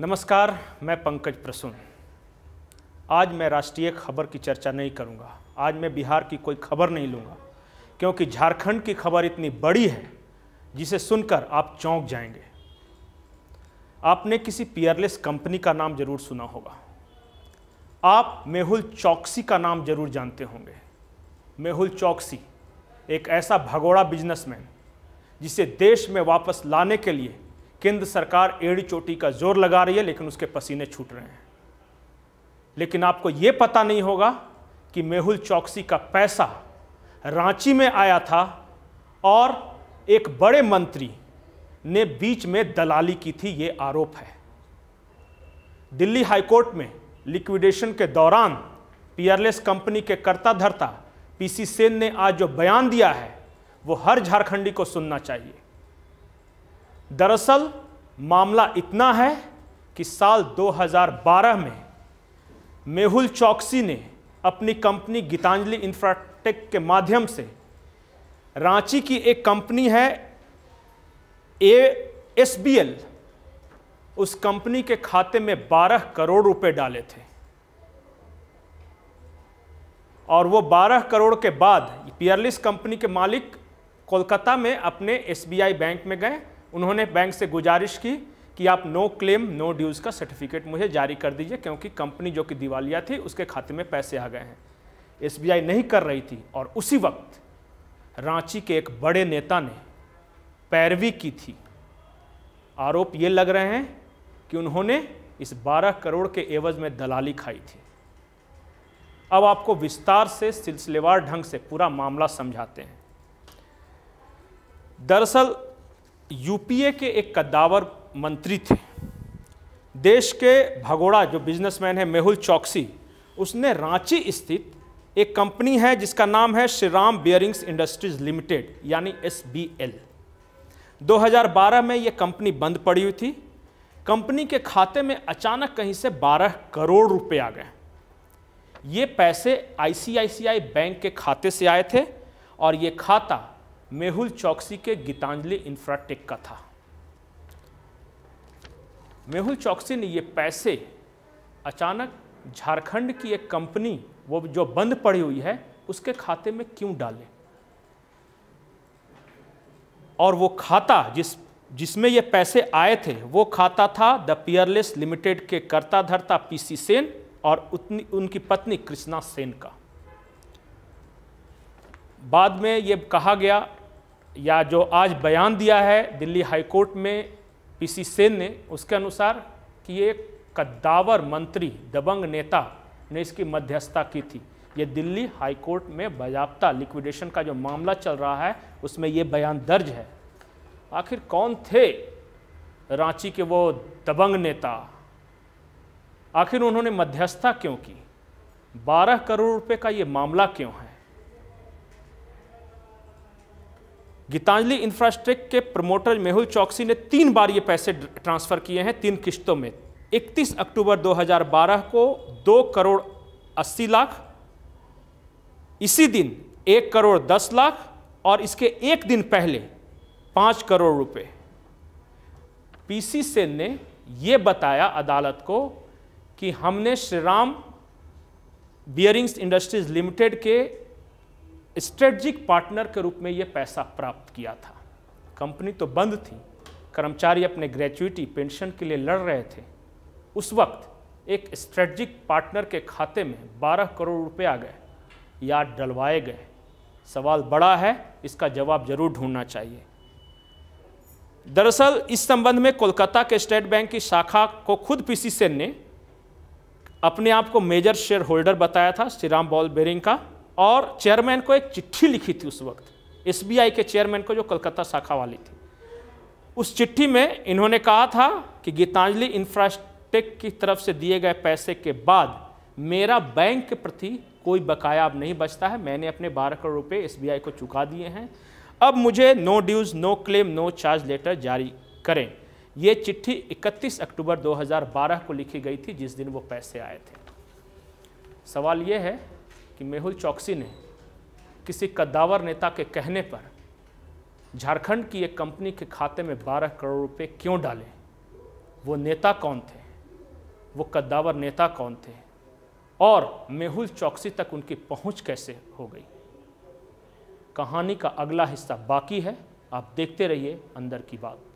नमस्कार मैं पंकज प्रसून आज मैं राष्ट्रीय खबर की चर्चा नहीं करूंगा आज मैं बिहार की कोई खबर नहीं लूँगा क्योंकि झारखंड की खबर इतनी बड़ी है जिसे सुनकर आप चौंक जाएंगे आपने किसी पियरलेस कंपनी का नाम जरूर सुना होगा आप मेहुल चौकसी का नाम जरूर जानते होंगे मेहुल चौकसी एक ऐसा भगोड़ा बिजनेसमैन जिसे देश में वापस लाने के लिए केंद्र सरकार एड़ी चोटी का जोर लगा रही है लेकिन उसके पसीने छूट रहे हैं लेकिन आपको ये पता नहीं होगा कि मेहुल चौकसी का पैसा रांची में आया था और एक बड़े मंत्री ने बीच में दलाली की थी ये आरोप है दिल्ली हाईकोर्ट में लिक्विडेशन के दौरान पीआरलेस कंपनी के कर्ता धरता पीसी सेन ने आज जो बयान दिया है वो हर झारखंडी को सुनना चाहिए दरअसल मामला इतना है कि साल 2012 में मेहुल चौकसी ने अपनी कंपनी गीतांजलि इंफ्राटेक के माध्यम से रांची की एक कंपनी है ए एस बी एल उस कंपनी के खाते में 12 करोड़ रुपए डाले थे और वो 12 करोड़ के बाद पियरलिस कंपनी के मालिक कोलकाता में अपने एसबीआई बैंक में गए उन्होंने बैंक से गुजारिश की कि आप नो क्लेम नो ड्यूज़ का सर्टिफिकेट मुझे जारी कर दीजिए क्योंकि कंपनी जो कि दिवालिया थी उसके खाते में पैसे आ गए हैं एसबीआई नहीं कर रही थी और उसी वक्त रांची के एक बड़े नेता ने पैरवी की थी आरोप ये लग रहे हैं कि उन्होंने इस 12 करोड़ के एवज में दलाली खाई थी अब आपको विस्तार से सिलसिलेवार ढंग से पूरा मामला समझाते हैं दरअसल यूपीए के एक कद्दावर मंत्री थे देश के भगोड़ा जो बिजनेसमैन है मेहुल चौकसी उसने रांची स्थित एक कंपनी है जिसका नाम है श्रीराम बियरिंग्स इंडस्ट्रीज लिमिटेड यानी एस 2012 में ये कंपनी बंद पड़ी हुई थी कंपनी के खाते में अचानक कहीं से 12 करोड़ रुपए आ गए ये पैसे आईसीआईसीआई बैंक के खाते से आए थे और ये खाता मेहुल चौकसी के गीतांजलि इंफ्राटेक का था मेहुल चौकसी ने ये पैसे अचानक झारखंड की एक कंपनी वो जो बंद पड़ी हुई है उसके खाते में क्यों डाले और वो खाता जिस जिसमें ये पैसे आए थे वो खाता था द पियरलेस लिमिटेड के कर्ता धर्ता पीसी सेन और उतनी उनकी पत्नी कृष्णा सेन का बाद में ये कहा गया या जो आज बयान दिया है दिल्ली हाईकोर्ट में पीसी सेन ने उसके अनुसार कि ये कद्दावर मंत्री दबंग नेता ने इसकी मध्यस्थता की थी ये दिल्ली हाईकोर्ट में बाजाबता लिक्विडेशन का जो मामला चल रहा है उसमें ये बयान दर्ज है आखिर कौन थे रांची के वो दबंग नेता आखिर उन्होंने मध्यस्थता क्यों की 12 करोड़ रुपए का ये मामला क्यों है गीतांजलि इंफ्रास्ट्रक्चर के प्रमोटर मेहुल चौकसी ने तीन बार ये पैसे ट्रांसफ़र किए हैं तीन किश्तों में 31 अक्टूबर 2012 को दो करोड़ 80 लाख इसी दिन एक करोड़ 10 लाख और इसके एक दिन पहले पांच करोड़ रुपए पीसी सेन ने यह बताया अदालत को कि हमने श्रीराम बियरिंग्स इंडस्ट्रीज लिमिटेड के स्ट्रेटजिक पार्टनर के रूप में यह पैसा प्राप्त किया था कंपनी तो बंद थी कर्मचारी अपने ग्रेचुटी पेंशन के लिए लड़ रहे थे उस वक्त एक स्ट्रेटजिक पार्टनर के खाते में 12 करोड़ रुपए आ गए या डलवाए गए सवाल बड़ा है इसका जवाब जरूर ढूंढना चाहिए दरअसल इस संबंध में कोलकाता के स्टेट बैंक की शाखा को खुद सेन ने अपने आप को मेजर शेयर होल्डर बताया था श्रीराम बॉल बेरिंग का और चेयरमैन को एक चिट्ठी लिखी थी उस वक्त एसबीआई के चेयरमैन को जो कलकत्ता शाखा वाली थी उस चिट्ठी में इन्होंने कहा था कि गीतांजलि इंफ्रास्टेक की तरफ से दिए गए पैसे के बाद मेरा बैंक के प्रति कोई बकाया अब नहीं बचता है मैंने अपने बारह करोड़ रुपये एस को चुका दिए हैं अब मुझे no dues no claim no charge letter जारी करें ये चिट्ठी 31 अक्टूबर 2012 को लिखी गई थी जिस दिन वो पैसे आए थे सवाल ये है कि मेहुल चौकसी ने किसी कद्दावर नेता के कहने पर झारखंड की एक कंपनी के खाते में 12 करोड़ रुपए क्यों डाले वो नेता कौन थे वो कद्दावर नेता कौन थे और मेहुल चौकसी तक उनकी पहुंच कैसे हो गई कहानी का अगला हिस्सा बाकी है आप देखते रहिए अंदर की बात